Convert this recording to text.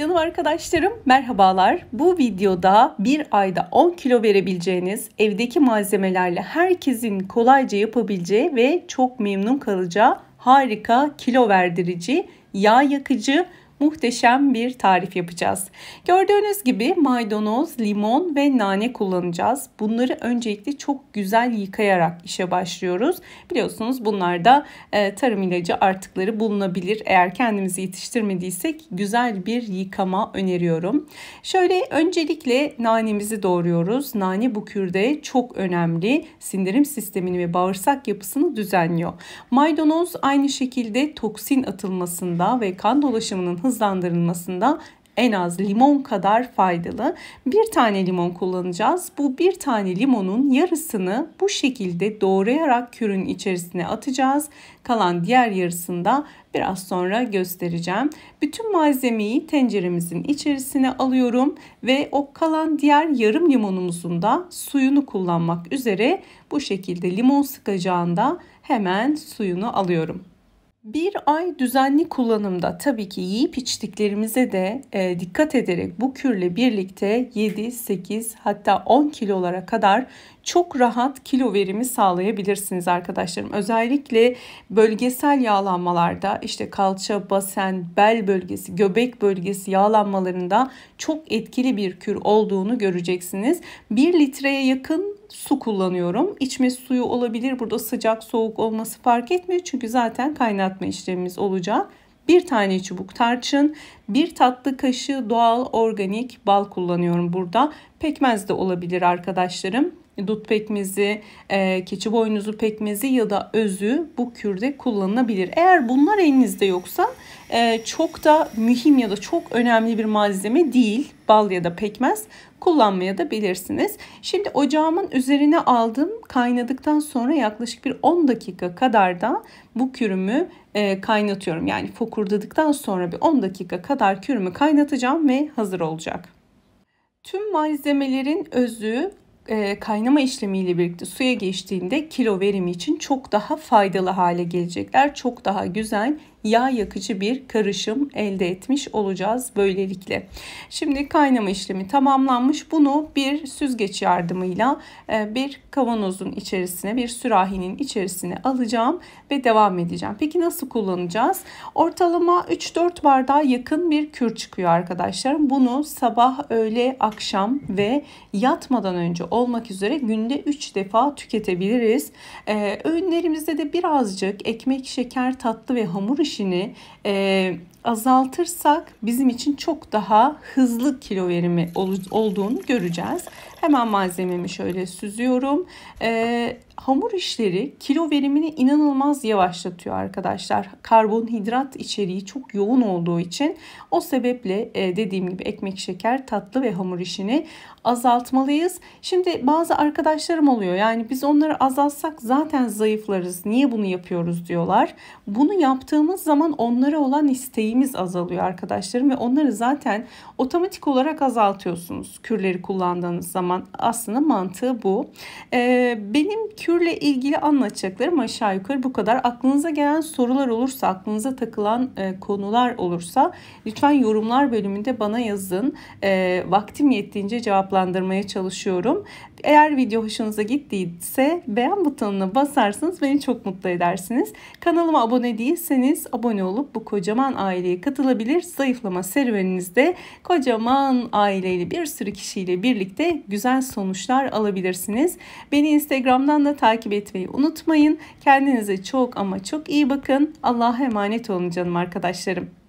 Canım arkadaşlarım merhabalar. Bu videoda bir ayda 10 kilo verebileceğiniz evdeki malzemelerle herkesin kolayca yapabileceği ve çok memnun kalacağı harika kilo verdirici, yağ yakıcı muhteşem bir tarif yapacağız. Gördüğünüz gibi maydanoz, limon ve nane kullanacağız. Bunları öncelikle çok güzel yıkayarak işe başlıyoruz. Biliyorsunuz bunlarda e, tarım ilacı artıkları bulunabilir. Eğer kendimizi yetiştirmediysek güzel bir yıkama öneriyorum. Şöyle öncelikle nanemizi doğruyoruz. Nane bu kürde çok önemli. Sindirim sistemini ve bağırsak yapısını düzenliyor. Maydanoz aynı şekilde toksin atılmasında ve kan dolaşımının hızlı hızlandırılmasında en az limon kadar faydalı. Bir tane limon kullanacağız. Bu bir tane limonun yarısını bu şekilde doğrayarak kürün içerisine atacağız. Kalan diğer yarısını da biraz sonra göstereceğim. Bütün malzemeyi tenceremizin içerisine alıyorum ve o kalan diğer yarım limonumuzun da suyunu kullanmak üzere bu şekilde limon sıkacağında hemen suyunu alıyorum. Bir ay düzenli kullanımda tabii ki yiyip içtiklerimize de e, dikkat ederek bu kürle birlikte 7, 8 hatta 10 kilolara kadar çok rahat kilo verimi sağlayabilirsiniz arkadaşlarım. Özellikle bölgesel yağlanmalarda işte kalça, basen, bel bölgesi, göbek bölgesi yağlanmalarında çok etkili bir kür olduğunu göreceksiniz. 1 litreye yakın su kullanıyorum. İçme suyu olabilir. Burada sıcak soğuk olması fark etmiyor. Çünkü zaten kaynatma işlemimiz olacak. Bir tane çubuk tarçın, bir tatlı kaşığı doğal organik bal kullanıyorum burada. Pekmez de olabilir arkadaşlarım dut pekmezi, e, keçi boynuzu pekmezi ya da özü bu kürde kullanılabilir. Eğer bunlar elinizde yoksa e, çok da mühim ya da çok önemli bir malzeme değil bal ya da pekmez kullanmaya da bilirsiniz. Şimdi ocağımın üzerine aldım. Kaynadıktan sonra yaklaşık bir 10 dakika kadar da bu kürümü e, kaynatıyorum. Yani fokurdadıktan sonra bir 10 dakika kadar kürümü kaynatacağım ve hazır olacak. Tüm malzemelerin özü, e, kaynama işlemiyle birlikte suya geçtiğinde kilo verimi için çok daha faydalı hale gelecekler. Çok daha güzel, yağ yakıcı bir karışım elde etmiş olacağız böylelikle. Şimdi kaynama işlemi tamamlanmış. Bunu bir süzgeç yardımıyla e, bir kavanozun içerisine, bir sürahinin içerisine alacağım ve devam edeceğim. Peki nasıl kullanacağız? Ortalama 3-4 bardağa yakın bir kür çıkıyor arkadaşlarım. Bunu sabah, öğle, akşam ve yatmadan önce olmak üzere günde 3 defa tüketebiliriz. E, öğünlerimizde de birazcık ekmek, şeker, tatlı ve hamur işlemi işini e, azaltırsak bizim için çok daha hızlı kilo verimi olduğunu göreceğiz. Hemen malzememi şöyle süzüyorum. Ee, hamur işleri kilo verimini inanılmaz yavaşlatıyor arkadaşlar. Karbonhidrat içeriği çok yoğun olduğu için o sebeple e, dediğim gibi ekmek, şeker, tatlı ve hamur işini azaltmalıyız. Şimdi bazı arkadaşlarım oluyor yani biz onları azaltsak zaten zayıflarız. Niye bunu yapıyoruz diyorlar. Bunu yaptığımız zaman onlara olan isteğimiz azalıyor arkadaşlarım ve onları zaten otomatik olarak azaltıyorsunuz. Kürleri kullandığınız zaman zaman aslında mantığı bu. Ee, benim kürle ilgili anlatacaklarım aşağı yukarı bu kadar. Aklınıza gelen sorular olursa, aklınıza takılan e, konular olursa lütfen yorumlar bölümünde bana yazın. E, vaktim yettiğince cevaplandırmaya çalışıyorum. Eğer video hoşunuza gittiyse beğen butonuna basarsanız beni çok mutlu edersiniz. Kanalıma abone değilseniz abone olup bu kocaman aileye katılabilir. Zayıflama serüveninizde kocaman aileyle bir sürü kişiyle birlikte güzel güzel sonuçlar alabilirsiniz. Beni Instagram'dan da takip etmeyi unutmayın. Kendinize çok ama çok iyi bakın. Allah'a emanet olun canım arkadaşlarım.